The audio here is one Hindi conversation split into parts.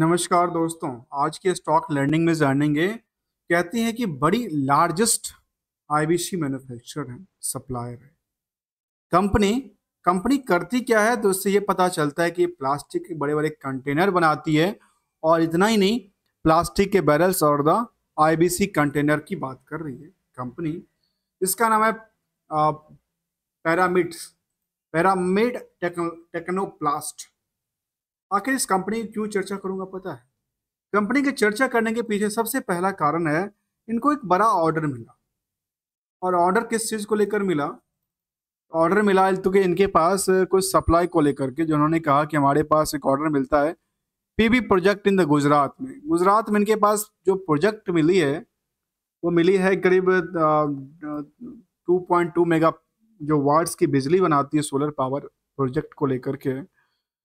नमस्कार दोस्तों आज के स्टॉक लर्निंग में जानेंगे कहते हैं कि बड़ी लार्जेस्ट आईबीसी मैन्युफैक्चरर है सप्लायर है कंपनी कंपनी करती क्या है तो उससे ये पता चलता है कि प्लास्टिक के बड़े बड़े कंटेनर बनाती है और इतना ही नहीं प्लास्टिक के बैरल्स और द आईबीसी कंटेनर की बात कर रही है कंपनी इसका नाम है पैरामिड्स पैरामिड टेक्नो टेक्नोप्लास्ट आखिर इस कंपनी की क्यों चर्चा करूंगा पता है कंपनी की चर्चा करने के पीछे सबसे पहला कारण है इनको एक बड़ा ऑर्डर मिला और ऑर्डर किस चीज़ को लेकर मिला ऑर्डर मिला तो कि इनके पास कुछ सप्लाई को लेकर के जिन्होंने कहा कि हमारे पास एक ऑर्डर मिलता है PB project in the Gujarat में गुजरात में इनके पास जो प्रोजेक्ट मिली है वो मिली है करीब 2.2 मेगा जो वाट्स की बिजली बनाती है सोलर पावर प्रोजेक्ट को लेकर के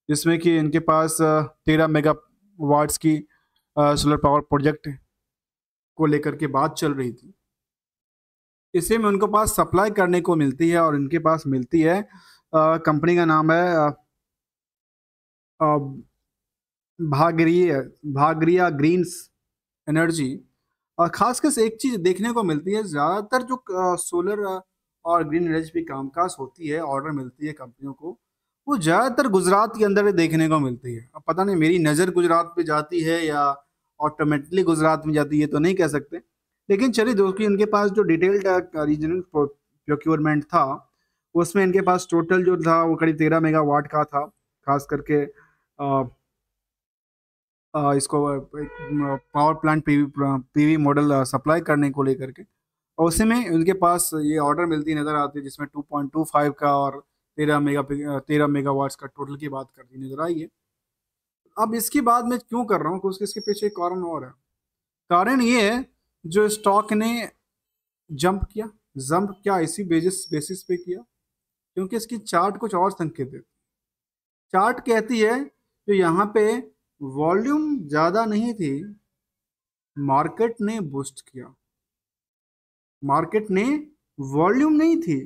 जिसमें कि इनके पास तेरह मेगा वाट्स की सोलर पावर प्रोजेक्ट को लेकर के बात चल रही थी इसी में उनको पास सप्लाई करने को मिलती है और इनके पास मिलती है कंपनी का नाम है भागरिया भागरिया ग्रीन्स एनर्जी और कर एक चीज़ देखने को मिलती है ज़्यादातर जो सोलर और ग्रीन एनर्जी पे कामकाज होती है ऑर्डर मिलती है कंपनियों को वो ज़्यादातर गुजरात के अंदर देखने को मिलती है अब पता नहीं मेरी नज़र गुजरात पे जाती है या ऑटोमेटिकली गुजरात में जाती है तो नहीं कह सकते लेकिन चलिए दोस्तों इनके पास जो डिटेल्ड रीजनल प्रोक्योरमेंट था उसमें इनके पास टोटल जो था वो करीब तेरह मेगा का था खास करके आ, आ, इसको power plant P V model supply करने को लेकर के और उसी में उनके पास ये ऑर्डर मिलती नज़र आती है जिसमें 2.25 का और तेरह मेगा तेरह मेगावाट्स का टोटल की बात करती नजर आई है अब इसकी बात मैं क्यों कर रहा हूँ क्योंकि इसके पीछे कारण और है कारण ये है जो स्टॉक ने जंप किया जंप क्या इसी बेसिस बेसिस पे किया क्योंकि इसकी चार्ट कुछ और संकेत है चार्ट कहती है जो यहाँ पे वॉल्यूम ज़्यादा नहीं थी मार्केट ने बूस्ट किया मार्केट ने वॉल्यूम नहीं थी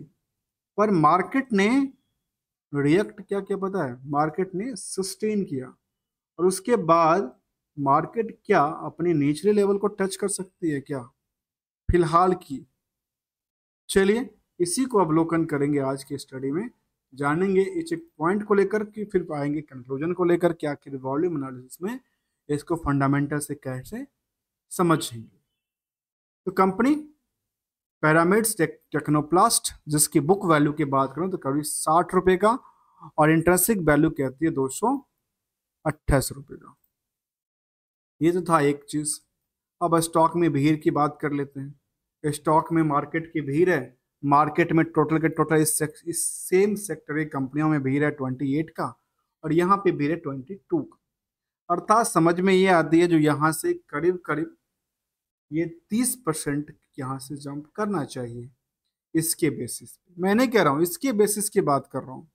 पर मार्केट ने रिएक्ट क्या क्या पता है मार्केट ने सस्टेन किया और उसके बाद मार्केट क्या अपने निचले लेवल को टच कर सकती है क्या फिलहाल की चलिए इसी को अवलोकन करेंगे आज की स्टडी में जानेंगे इस एक पॉइंट को लेकर कि फिर आएंगे कंक्लूजन को लेकर कि आखिर वॉल्यूम एनालिसिस में इसको फंडामेंटल से कैसे समझेंगे तो कंपनी पैरामिड्स टेक्नोप्लास्ट जिसकी बुक वैल्यू की बात करूँ तो करीब साठ रुपये का और इंटरेस्टिक वैल्यू कहती है दो सौ अट्ठाईस रुपये का ये तो था एक चीज़ अब स्टॉक में भीड़ की बात कर लेते हैं स्टॉक में मार्केट की भीड़ है मार्केट में टोटल के टोटल इस, सेक, इस सेम सेक्टर की कंपनियों में भीड़ है ट्वेंटी एट का और यहाँ पे भीड़ है ट्वेंटी टू का अर्थात समझ में ये आती है जो यहाँ से करीब करीब ये तीस परसेंट यहाँ से जंप करना चाहिए इसके बेसिस पे मैं नहीं कह रहा हूँ इसके बेसिस की बात कर रहा हूँ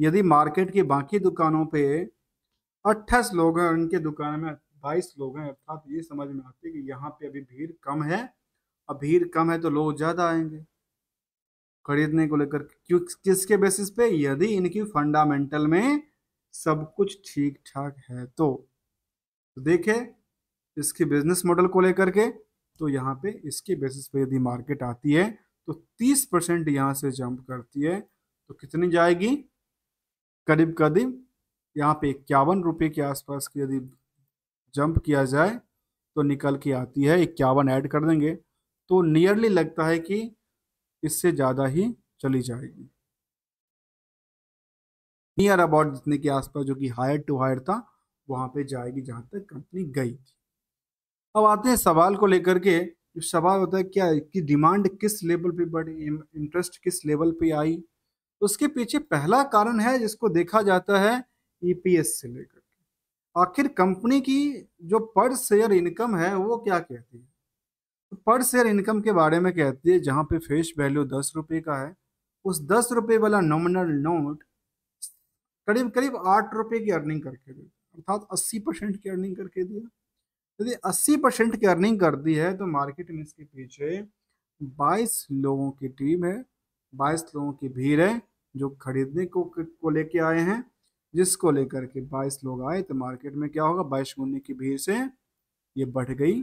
यदि मार्केट की बाकी दुकानों पे अट्ठाईस लोग हैं उनके दुकान में बाईस लोग हैं अर्थात ये समझ में आती है कि यहाँ पे अभी भीड़ कम है अब भीड़ कम है तो लोग ज़्यादा आएंगे खरीदने को लेकर क्यों किसके बेसिस पे यदि इनकी फंडामेंटल में सब कुछ ठीक ठाक है तो, तो देखे इसके बिजनेस मॉडल को लेकर के तो यहाँ पे इसके बेसिस पे यदि मार्केट आती है तो 30 परसेंट यहाँ से जंप करती है तो कितनी जाएगी करीब करीब यहाँ पे इक्यावन रुपये के आसपास की यदि जंप किया जाए तो निकल के आती है इक्यावन ऐड कर देंगे तो नियरली लगता है कि इससे ज़्यादा ही चली जाएगी नियर अबाउट जितने के आसपास जो कि हायर टू हायर था वहाँ पे जाएगी जहाँ तक कंपनी गई थी अब आते हैं सवाल को लेकर के जो सवाल होता है क्या कि डिमांड किस लेवल पे बढ़ी इंटरेस्ट किस लेवल पे आई तो उसके पीछे पहला कारण है जिसको देखा जाता है ईपीएस e से लेकर के आखिर कंपनी की जो पर शेयर इनकम है वो क्या कहती है तो पर शेयर इनकम के बारे में कहती है जहाँ पे फेस वैल्यू दस रुपये का है उस दस रुपये वाला नॉमिनल नोट करीब करीब आठ रुपये की अर्निंग करके दिया अर्थात अस्सी परसेंट की अर्निंग करके दिया यदि 80 परसेंट की अर्निंग करती है तो मार्केट में इसके पीछे 22 लोगों की टीम है 22 लोगों की भीड़ है जो खरीदने को को लेके आए हैं जिसको लेकर के 22 लोग आए तो मार्केट में क्या होगा बाईस गुने की भीड़ से ये बढ़ गई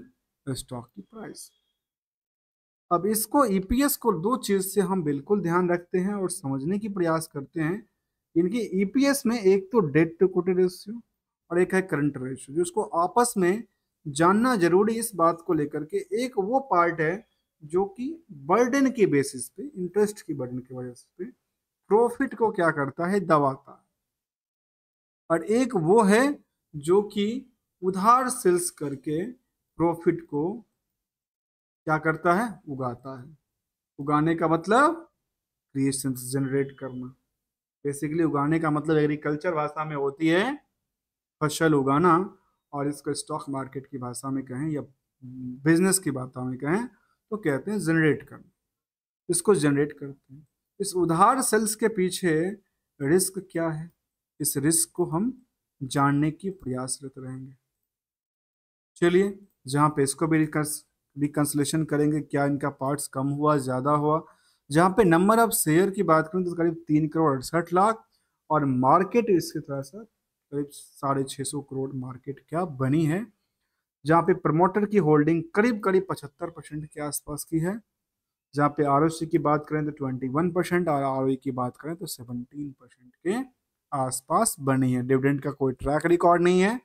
स्टॉक की प्राइस अब इसको ईपीएस e को दो चीज़ से हम बिल्कुल ध्यान रखते हैं और समझने की प्रयास करते हैं इनकी ईपीएस e में एक तो डेट टू कोटी रेशियो और एक है करंट रेशियो जो इसको आपस में जानना जरूरी इस बात को लेकर के एक वो पार्ट है जो कि बर्डन के बेसिस पे इंटरेस्ट की बर्डन की वजह से प्रॉफिट को क्या करता है दबाता है और एक वो है जो कि उधार सेल्स करके प्रॉफिट को क्या करता है उगाता है उगाने का मतलब क्रिएशन जनरेट करना बेसिकली उगाने का मतलब एग्रीकल्चर भाषा में होती है फसल उगाना और इसको स्टॉक मार्केट की भाषा में कहें या बिजनेस की भाषा में कहें तो कहते हैं जनरेट करना इसको जनरेट करते हैं इस उधार सेल्स के पीछे रिस्क क्या है इस रिस्क को हम जानने की प्रयासरत रहेंगे चलिए जहाँ पे इसको भी रिकन्सलेशन करेंगे क्या इनका पार्ट्स कम हुआ ज़्यादा हुआ जहाँ पे नंबर ऑफ शेयर की बात करें तो करीब तीन करोड़ अड़सठ लाख और मार्केट इसके थोड़ा सा करीब साढ़े छः सौ करोड़ मार्केट कैप बनी है जहाँ पे प्रमोटर की होल्डिंग करीब करीब पचहत्तर परसेंट के आसपास की है जहाँ पे आर की बात करें तो ट्वेंटी वन परसेंट और आर की बात करें तो सेवनटीन परसेंट के आसपास बनी है डिविडेंड का कोई ट्रैक रिकॉर्ड नहीं है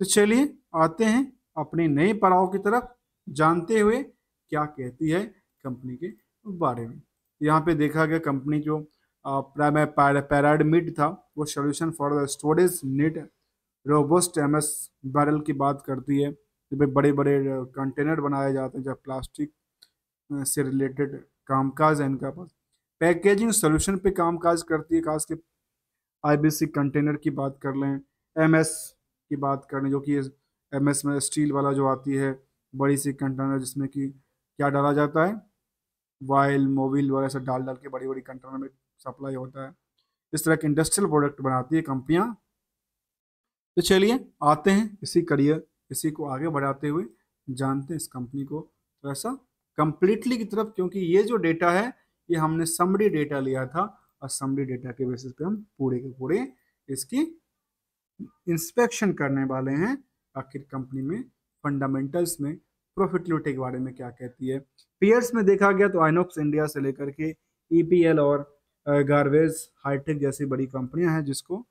तो चलिए आते हैं अपने नए पड़ाव की तरफ जानते हुए क्या कहती है कंपनी के बारे में यहाँ पे देखा गया कंपनी जो प्राइमरी मिड था वो solution for the storage need robust M S barrel की बात करती है जब बड़े बड़े कंटेनर बनाए जाते हैं जब प्लास्टिक से रिलेटेड कामकाज है इनका पास पैकेजिंग सोल्यूशन पे कामकाज करती है खास के आईबीसी कंटेनर की बात कर लें एमएस की बात कर लें जो कि एमएस में स्टील वाला जो आती है बड़ी सी कंटेनर जिसमें कि क्या डाला जाता है वायल मोबिल वगैरह सब डाल डाल के बड़ी बड़ी कंटेनर में सप्लाई होता है इस तरह के इंडस्ट्रियल प्रोडक्ट बनाती है कंपनियाँ तो चलिए आते हैं इसी करियर इसी को आगे बढ़ाते हुए जानते हैं इस कंपनी को थोड़ा सा कंप्लीटली की तरफ क्योंकि ये जो डेटा है ये हमने समरी डेटा लिया था और समरी डेटा के बेसिस पे हम पूरे के पूरे इसकी इंस्पेक्शन करने वाले हैं आखिर कंपनी में फंडामेंटल्स में प्रॉफिटिलिटी के बारे में क्या कहती है पीयर्स में देखा गया तो आइनोक्स इंडिया से लेकर के ई e और गारवेज हाईटेक जैसी बड़ी कंपनियां हैं जिसको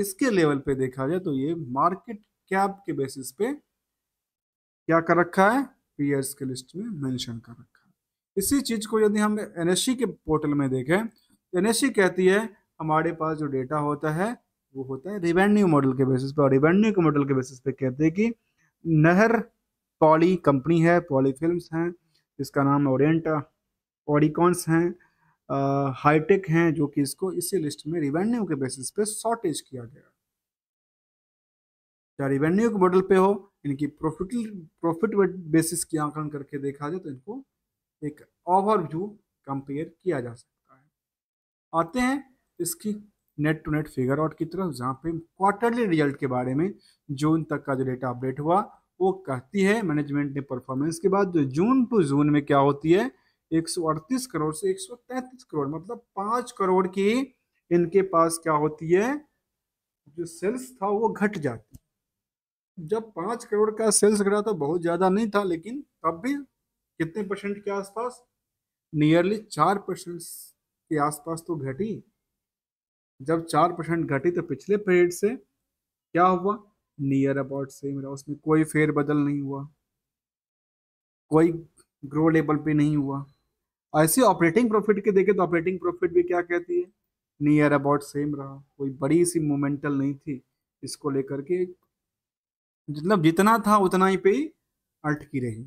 इसके लेवल पे देखा जाए तो ये मार्केट कैप के बेसिस पे क्या कर रखा है पीयर्स के लिस्ट में मेंशन कर रखा है इसी चीज को यदि हम एन e के पोर्टल में देखें एन e कहती है हमारे पास जो डेटा होता है वो होता है रिवेन्यू मॉडल के बेसिस पे और रिवेन्यू के मॉडल के बेसिस पे कहते हैं कि नहर पॉली कंपनी है पॉली फिल्म हैं इसका नाम ओरियंटा ओडिकॉन्स हैं हाईटेक हैं जो कि इसको इसी लिस्ट में रिवेन्यू के बेसिस पे शॉर्टेज किया गया चाहे रिवेन्यू के मॉडल पे हो इनकी प्रॉफिट प्रॉफिट बेसिस की आंकलन करके देखा जाए तो इनको एक ओवरव्यू कंपेयर किया जा सकता है आते हैं इसकी net to net figure out की तरफ जहाँ पे क्वार्टरली रिजल्ट के बारे में जून तक का जो डेटा अपडेट हुआ वो कहती है मैनेजमेंट ने परफॉर्मेंस के बाद जो जून टू जून में क्या होती है एक करोड़ से 133 करोड़ मतलब पांच करोड़ की इनके पास क्या होती है जो सेल्स था वो घट जाती जब पांच करोड़ का सेल्स घटा तो बहुत ज्यादा नहीं था लेकिन तब भी कितने परसेंट के आसपास नियरली चार परसेंट के आसपास तो घटी जब चार परसेंट घटी तो पिछले पीरियड से क्या हुआ नियर अबाउट सेम रहा उसमें कोई फेर बदल नहीं हुआ कोई ग्रो लेवल पे नहीं हुआ ऐसे ऑपरेटिंग प्रॉफिट के देखें तो ऑपरेटिंग प्रॉफिट भी क्या कहती है नियर अबाउट सेम रहा कोई बड़ी सी मोमेंटल नहीं थी इसको लेकर के मतलब जितना था उतना ही पे ही अटकी रही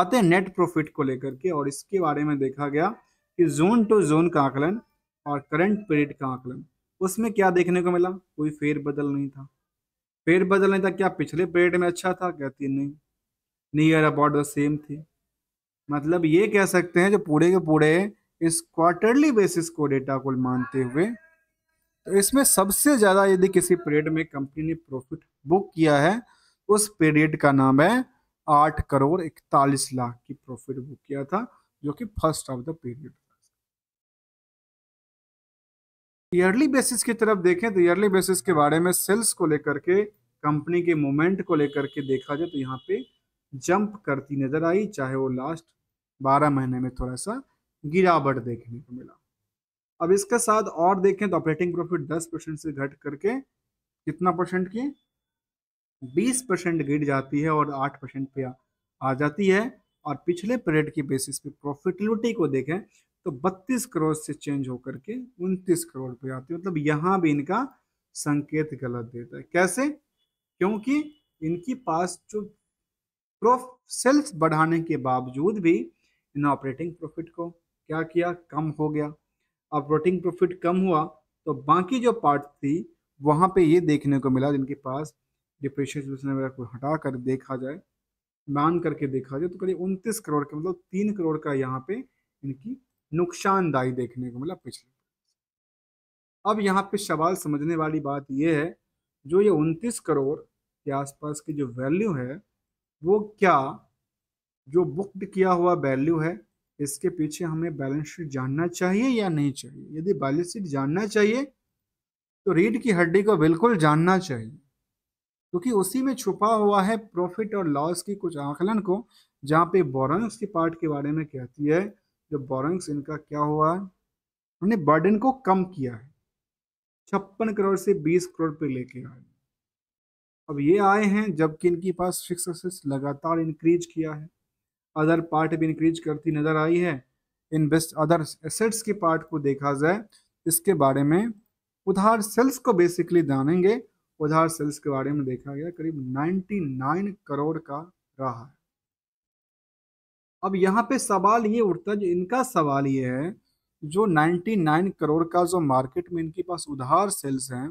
आते हैं नेट प्रॉफिट को लेकर के और इसके बारे में देखा गया कि जोन टू जोन का आकलन और करंट पीरियड का आकलन उसमें क्या देखने को मिला कोई फेर बदल नहीं था फेर बदल नहीं था क्या पिछले पीरियड में अच्छा था कहती नहीं नियर अबाउट द सेम थी मतलब ये कह सकते हैं जो पूरे के पूरे इस क्वार्टरली बेसिस को डेटा को मानते हुए तो इसमें सबसे ज़्यादा यदि किसी पीरियड में कंपनी ने प्रॉफिट बुक किया है उस पीरियड का नाम है आठ करोड़ इकतालीस लाख की प्रॉफिट बुक किया था जो कि first half the period yearly basis की तरफ देखें तो ईयरली बेसिस के बारे में सेल्स को लेकर के कंपनी के मूवमेंट को लेकर के देखा जाए तो यहाँ पे जंप करती नजर आई चाहे वो लास्ट बारह महीने में थोड़ा सा गिरावट देखने को मिला अब इसके साथ और देखें तो ऑपरेटिंग प्रॉफिट दस परसेंट से घट करके कितना परसेंट की बीस परसेंट गिर जाती है और आठ परसेंट पे आ जाती है और पिछले पीरियड की बेसिस पे प्रॉफिटेबिलिटी को देखें तो बत्तीस करोड़ से चेंज होकर के उनतीस करोड़ पे आती है मतलब यहाँ भी इनका संकेत गलत देता है कैसे क्योंकि इनके पास जो ग्रोथ सेल्स बढ़ाने के बावजूद भी इन ऑपरेटिंग प्रॉफिट को क्या किया कम हो गया ऑपरेटिंग प्रॉफिट कम हुआ तो बाकी जो पार्ट थी वहाँ पे ये देखने को मिला जिनके पास डिप्रेशन वगैरह को हटा कर देखा जाए मान करके देखा जाए तो करीब उनतीस करोड़ के मतलब तीन करोड़ का यहाँ पे इनकी नुकसानदायी देखने को मिला पिछले अब यहाँ पे सवाल समझने वाली बात यह है जो ये उनतीस करोड़ के आसपास की जो वैल्यू है वो क्या जो बुक्ड किया हुआ वैल्यू है इसके पीछे हमें बैलेंस शीट जानना चाहिए या नहीं चाहिए यदि बैलेंस शीट जानना चाहिए तो रीढ़ की हड्डी को बिल्कुल जानना चाहिए क्योंकि तो उसी में छुपा हुआ है प्रॉफिट और लॉस की कुछ आकलन को जहाँ पे बोरंग्स के पार्ट के बारे में कहती है जो बोरंग्स इनका क्या हुआ है उन्होंने बर्डन को कम किया है छप्पन करोड़ से बीस करोड़ पे लेके आए अब ये आए हैं जबकि इनके पास फिक्स असेट्स लगातार इंक्रीज किया है अदर पार्ट भी इंक्रीज करती नज़र आई है इन्वेस्ट अदर एसेट्स के पार्ट को देखा जाए इसके बारे में उधार सेल्स को बेसिकली जानेंगे उधार सेल्स के बारे में देखा गया करीब 99 करोड़ का रहा है अब यहाँ पे सवाल ये उठता है इनका सवाल ये है जो 99 करोड़ का जो मार्केट में इनके पास उधार सेल्स हैं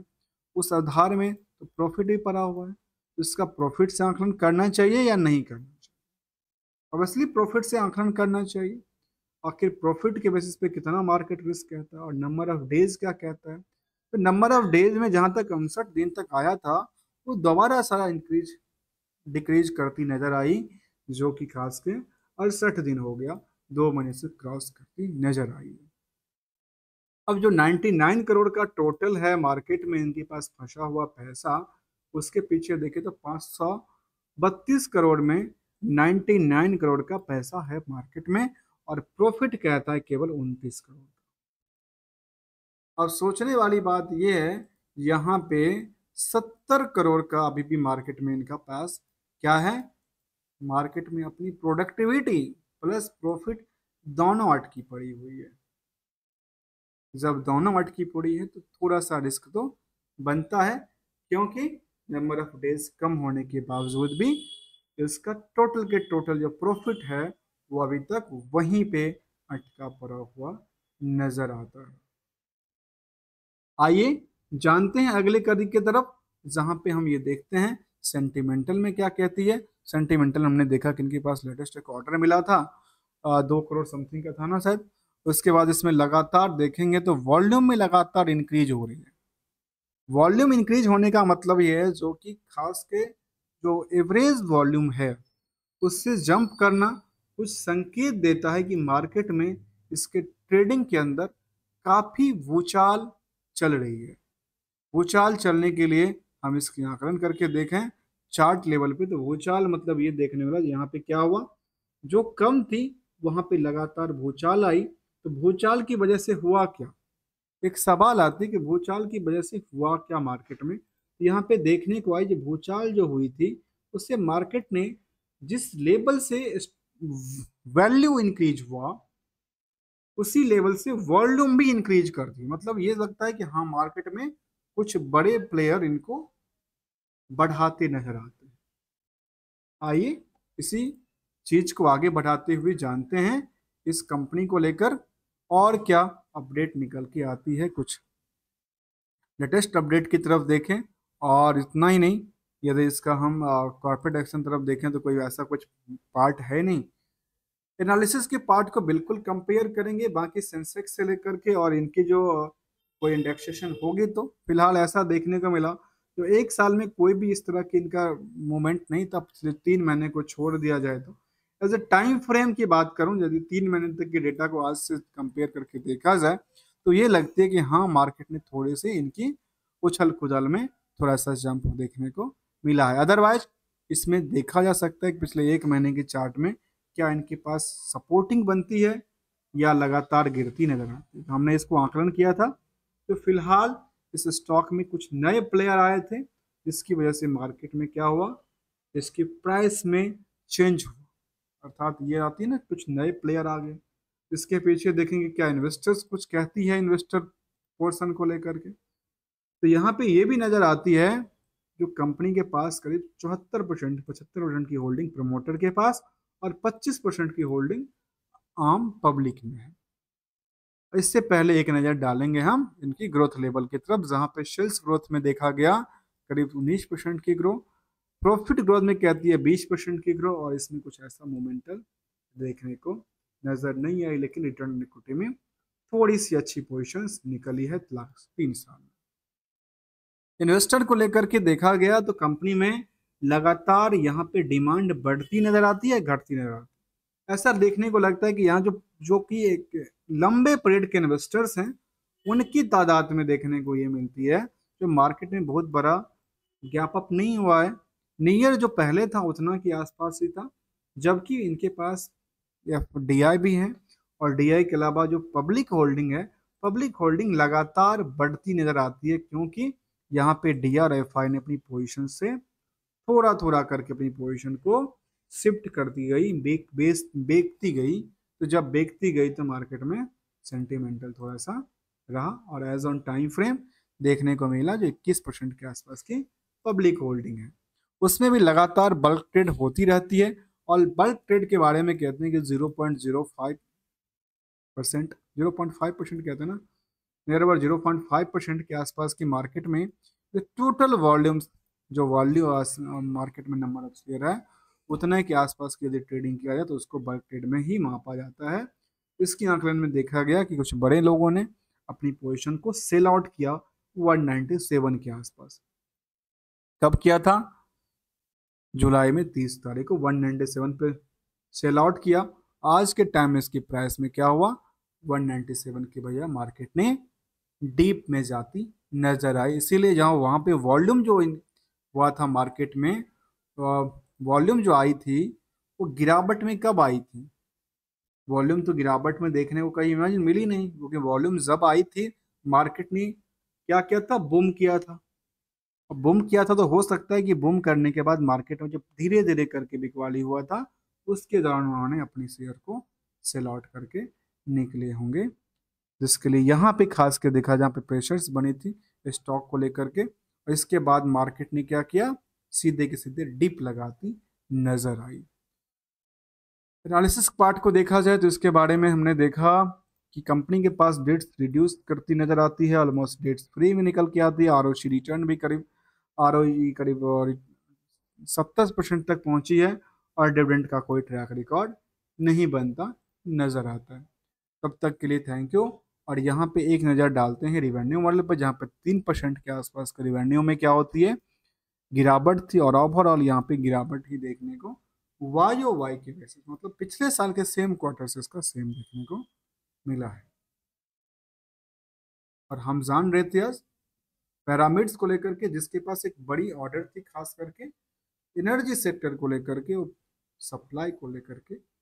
उस आधार में तो प्रॉफिट ही पड़ा हुआ है तो इसका प्रॉफिट से आंकलन करना चाहिए या नहीं करना चाहिए ऑब्वियसली प्रॉफिट से आंकलन करना चाहिए आखिर प्रॉफिट के बेसिस पे कितना मार्केट रिस्क कहता है और नंबर ऑफ डेज क्या कहता है तो नंबर ऑफ डेज में जहाँ तक उनसठ दिन तक आया था वो दोबारा सारा इंक्रीज डिक्रीज करती नज़र आई जो कि खास के अड़सठ दिन हो गया दो महीने से क्रॉस करती नज़र आई अब जो 99 करोड़ का टोटल है मार्केट में इनके पास फंसा हुआ पैसा उसके पीछे देखे तो पाँच करोड़ में 99 करोड़ का पैसा है मार्केट में और प्रॉफिट कहता है केवल उनतीस करोड़ का और सोचने वाली बात यह है यहाँ पे 70 करोड़ का अभी भी मार्केट में इनका पास क्या है मार्केट में अपनी प्रोडक्टिविटी प्लस प्रॉफिट दोनों अटकी पड़ी हुई है जब दोनों अटकी पड़ी है तो थोड़ा सा रिस्क तो बनता है क्योंकि नंबर ऑफ डेज कम होने के बावजूद भी इसका टोटल के टोटल जो प्रॉफिट है वो अभी तक वहीं पे अटका पड़ा हुआ नजर आता है आइए जानते हैं अगले कदी की तरफ जहां पे हम ये देखते हैं सेंटिमेंटल में क्या कहती है सेंटिमेंटल हमने देखा कि इनके पास लेटेस्ट एक ऑर्डर मिला था आ, दो करोड़ समथिंग का था ना शायद उसके बाद इसमें लगातार देखेंगे तो वॉल्यूम में लगातार इंक्रीज हो रही है वॉल्यूम इंक्रीज होने का मतलब ये है जो कि खास के जो एवरेज वॉल्यूम है उससे जंप करना कुछ संकेत देता है कि मार्केट में इसके ट्रेडिंग के अंदर काफ़ी भूचाल चल रही है भूचाल चलने के लिए हम इसके आकलन करके देखें चार्ट लेवल पे तो भूचाल मतलब ये देखने वाला यहाँ पे क्या हुआ जो कम थी वहाँ पे लगातार भूचाल आई तो भूचाल की वजह से हुआ क्या एक सवाल आती है कि भूचाल की वजह से हुआ क्या मार्केट में तो यहाँ पे देखने को आई जो भूचाल जो हुई थी उससे मार्केट ने जिस लेवल से वैल्यू इंक्रीज हुआ उसी लेवल से वॉल्यूम भी इंक्रीज कर दी मतलब ये लगता है कि हाँ मार्केट में कुछ बड़े प्लेयर इनको बढ़ाते नजर आते हैं आइए इसी चीज को आगे बढ़ाते हुए जानते हैं इस कंपनी को लेकर और क्या अपडेट निकल के आती है कुछ लेटेस्ट अपडेट की तरफ देखें और इतना ही नहीं यदि इसका हम कॉर्पोरेट एक्शन तरफ देखें तो कोई ऐसा कुछ पार्ट है नहीं एनालिसिस के पार्ट को बिल्कुल कंपेयर करेंगे बाकी सेंसेक्स से लेकर के और इनकी जो कोई इंडेक्सेशन होगी तो फिलहाल ऐसा देखने को मिला तो एक साल में कोई भी इस तरह की इनका मोमेंट नहीं था पिछले तीन महीने को छोड़ दिया जाए तो एज ए टाइम फ्रेम की बात करूं यदि तीन महीने तक के डेटा को आज से कंपेयर करके देखा जाए तो ये लगती है कि हाँ मार्केट ने थोड़े से इनकी उछल खुदल में थोड़ा सा जंप देखने को मिला है अदरवाइज इसमें देखा जा सकता है कि पिछले एक महीने के चार्ट में क्या इनके पास सपोर्टिंग बनती है या लगातार गिरती नजर आती है हमने इसको आकलन किया था तो फिलहाल इस स्टॉक में कुछ नए प्लेयर आए थे जिसकी वजह से मार्केट में क्या हुआ इसकी प्राइस में चेंज हुआ अर्थात ये आती है ना कुछ नए प्लेयर आ गए इसके पीछे देखेंगे क्या इन्वेस्टर्स कुछ कहती है इन्वेस्टर पोर्सन को लेकर के तो यहाँ पे ये भी नज़र आती है जो कंपनी के पास करीब चौहत्तर परसेंट पचहत्तर परसेंट की होल्डिंग प्रमोटर के पास और पच्चीस परसेंट की होल्डिंग आम पब्लिक में है इससे पहले एक नज़र डालेंगे हम इनकी ग्रोथ लेवल की तरफ जहाँ पे सेल्स ग्रोथ में देखा गया करीब उन्नीस परसेंट की ग्रोथ प्रॉफिट ग्रोथ में कहती है बीस परसेंट की ग्रोथ और इसमें कुछ ऐसा मोमेंटल देखने को नज़र नहीं आई लेकिन रिटर्न इक्विटी में थोड़ी सी अच्छी पोजिशन निकली है लास्ट तीन साल में इन्वेस्टर को लेकर के देखा गया तो कंपनी में लगातार यहाँ पे डिमांड बढ़ती नज़र आती है घटती नज़र आती है ऐसा देखने को लगता है कि यहाँ जो जो कि एक लंबे पीरियड के इन्वेस्टर्स हैं उनकी तादाद में देखने को ये मिलती है जो मार्केट में बहुत बड़ा गैप अप नहीं हुआ है नियर जो पहले था उतना के आसपास ही था जबकि इनके पास डी भी है और डी के अलावा जो पब्लिक होल्डिंग है पब्लिक होल्डिंग लगातार बढ़ती नज़र आती है क्योंकि यहाँ पे डी आर एफ आई ने अपनी पोजिशन से थोड़ा थोड़ा करके अपनी पोजिशन को शिफ्ट करती गई बेक बेस बेकती गई तो जब बेकती गई तो मार्केट में सेंटिमेंटल थोड़ा सा रहा और एज ऑन टाइम फ्रेम देखने को मिला जो 21 परसेंट के आसपास की पब्लिक होल्डिंग है उसमें भी लगातार बल्क ट्रेड होती रहती है और बल्क ट्रेड के बारे में कहते हैं कि zero point zero five percent zero point five percent कहते हैं ना near about zero point five percent के आसपास की मार्केट में जो टोटल वॉल्यूम्स जो वॉल्यू मार्केट um, में नंबर ऑफ शेयर है उतने के आसपास की यदि ट्रेडिंग किया जाए तो उसको बल्क ट्रेड में ही मापा जाता है इसकी आंकलन में देखा गया कि कुछ बड़े लोगों ने अपनी पोजिशन को सेल आउट किया सेवन के आसपास कब किया था जुलाई में तीस तारीख को वन नाइन्टी सेवन पे सेल आउट किया आज के टाइम में इसकी प्राइस में क्या हुआ वन नाइन्टी सेवन की भैया मार्केट ने डीप में जाती नज़र आई इसीलिए जहाँ वहाँ पे वॉल्यूम जो हुआ था मार्केट में वॉल्यूम जो आई थी वो गिरावट में कब आई थी वॉल्यूम तो गिरावट में देखने को कहीं इमेजिन मिली नहीं क्योंकि वॉल्यूम जब आई थी मार्केट ने क्या किया था बुम किया था बुम किया था तो हो सकता है कि बुम करने के बाद मार्केट में जब धीरे धीरे करके बिकवाली हुआ था उसके दौरान उन्होंने अपनी शेयर को सेल आउट करके निकले होंगे जिसके लिए यहाँ पे खास के देखा जहाँ पे प्रेशर्स बनी थी स्टॉक को लेकर के और इसके बाद मार्केट ने क्या किया सीधे के सीधे डिप लगाती नजर आई एनालिसिस पार्ट को देखा जाए तो इसके बारे में हमने देखा कि कंपनी के पास डेट्स रिड्यूस करती नजर आती है ऑलमोस्ट डेट्स फ्री में निकल के आती है आर रिटर्न भी करीब आर करीब और सत्तर परसेंट तक पहुंची है और डिविडेंड का कोई ट्रैक रिकॉर्ड नहीं बनता नज़र आता है तब तक के लिए थैंक यू और यहाँ पे एक नज़र डालते हैं रिवेन्यू मॉडल पर जहाँ पे तीन परसेंट के आसपास का रिवेन्यू में क्या होती है गिरावट थी और ओवरऑल यहाँ पे गिरावट ही देखने को वाई ओ वाई के बेसिस मतलब पिछले साल के सेम क्वार्टर से इसका सेम देखने को मिला है और हम जान रहे थे आज पैरामिड्स को लेकर के जिसके पास एक बड़ी ऑर्डर थी खास करके एनर्जी सेक्टर को लेकर के सप्लाई को लेकर के